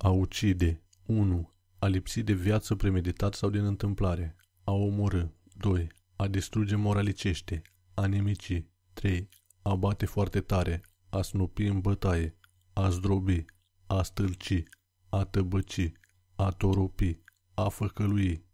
A ucide 1. A lipsi de viață premeditat sau din întâmplare. A omorâ 2. A distruge moralicește. A nemici 3. A bate foarte tare. A snupi în bătaie. A zdrobi. A stâlci. A tăbăci. A toropi. A făcălui.